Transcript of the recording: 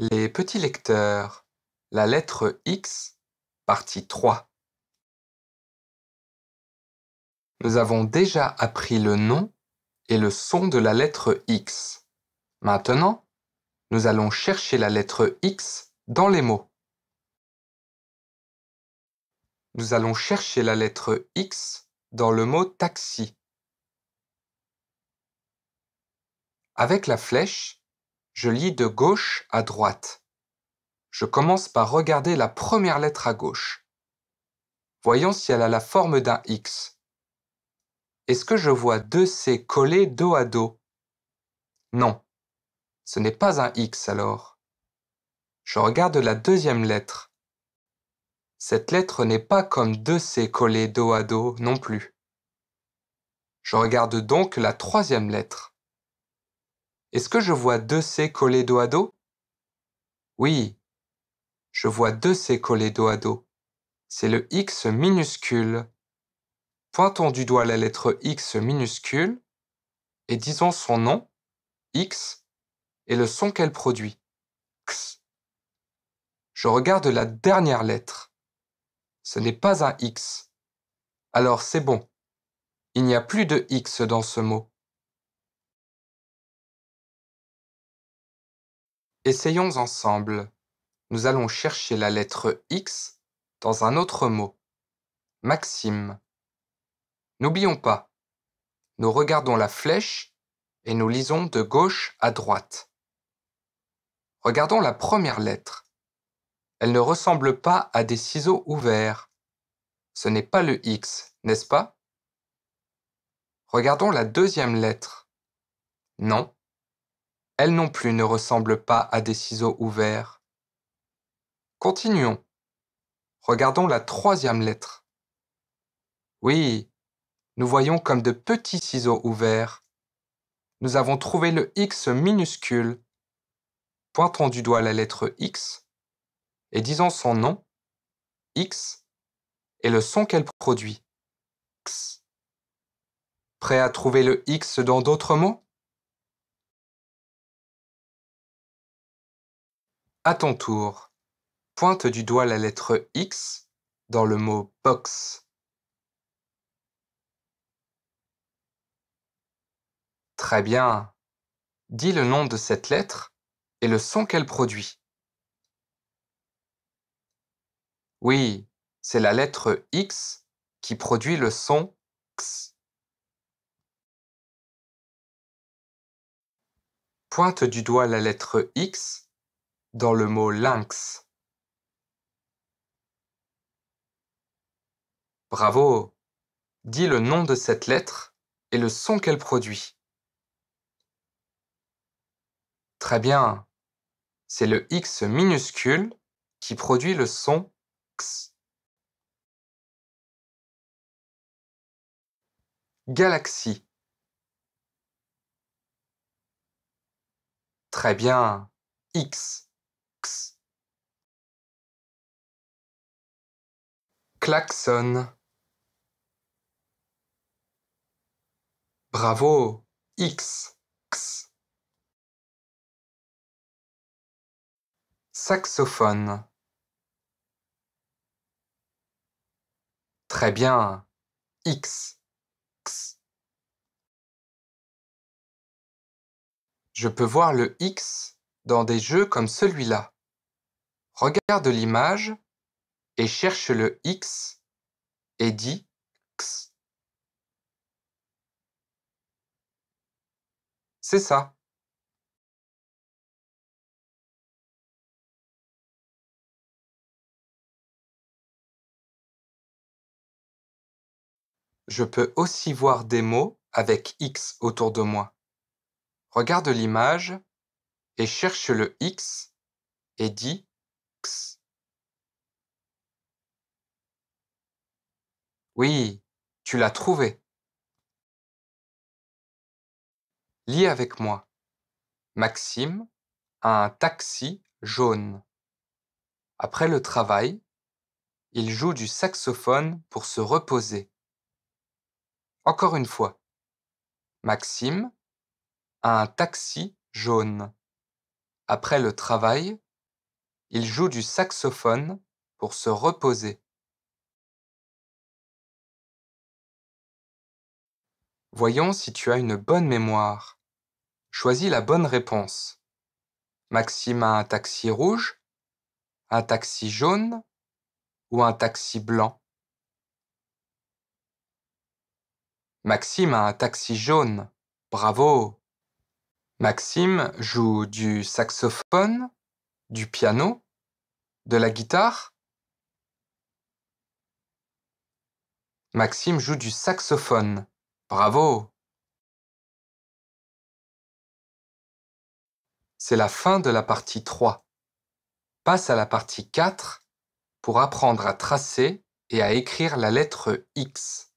Les petits lecteurs, la lettre X, partie 3. Nous avons déjà appris le nom et le son de la lettre X. Maintenant, nous allons chercher la lettre X dans les mots. Nous allons chercher la lettre X dans le mot taxi. Avec la flèche, je lis de gauche à droite. Je commence par regarder la première lettre à gauche. Voyons si elle a la forme d'un X. Est-ce que je vois deux C collés dos à dos Non. Ce n'est pas un X alors. Je regarde la deuxième lettre. Cette lettre n'est pas comme deux C collés dos à dos non plus. Je regarde donc la troisième lettre. Est-ce que je vois deux C collés dos à dos Oui, je vois deux C collés dos à dos. C'est le X minuscule. Pointons du doigt la lettre X minuscule et disons son nom, X, et le son qu'elle produit, X. Je regarde la dernière lettre. Ce n'est pas un X. Alors c'est bon. Il n'y a plus de X dans ce mot. Essayons ensemble. Nous allons chercher la lettre X dans un autre mot. Maxime. N'oublions pas, nous regardons la flèche et nous lisons de gauche à droite. Regardons la première lettre. Elle ne ressemble pas à des ciseaux ouverts. Ce n'est pas le X, n'est-ce pas Regardons la deuxième lettre. Non, elles non plus ne ressemblent pas à des ciseaux ouverts. Continuons. Regardons la troisième lettre. Oui, nous voyons comme de petits ciseaux ouverts. Nous avons trouvé le X minuscule. Pointons du doigt la lettre X et disons son nom, X, et le son qu'elle produit, X. Prêt à trouver le X dans d'autres mots À ton tour, pointe du doigt la lettre X dans le mot box. Très bien. Dis le nom de cette lettre et le son qu'elle produit. Oui, c'est la lettre X qui produit le son X. Pointe du doigt la lettre X dans le mot lynx. Bravo Dis le nom de cette lettre et le son qu'elle produit. Très bien. C'est le X minuscule qui produit le son X. Galaxie. Très bien. X. klaxon. Bravo, X, Saxophone. Très bien, X, X. Je peux voir le X dans des jeux comme celui-là. Regarde l'image et cherche le X et dit X. C'est ça. Je peux aussi voir des mots avec X autour de moi. Regarde l'image et cherche le X et dit X. Oui, tu l'as trouvé. Lis avec moi. Maxime a un taxi jaune. Après le travail, il joue du saxophone pour se reposer. Encore une fois. Maxime a un taxi jaune. Après le travail, il joue du saxophone pour se reposer. Voyons si tu as une bonne mémoire. Choisis la bonne réponse. Maxime a un taxi rouge, un taxi jaune ou un taxi blanc. Maxime a un taxi jaune. Bravo. Maxime joue du saxophone, du piano, de la guitare. Maxime joue du saxophone. Bravo C'est la fin de la partie 3. Passe à la partie 4 pour apprendre à tracer et à écrire la lettre X.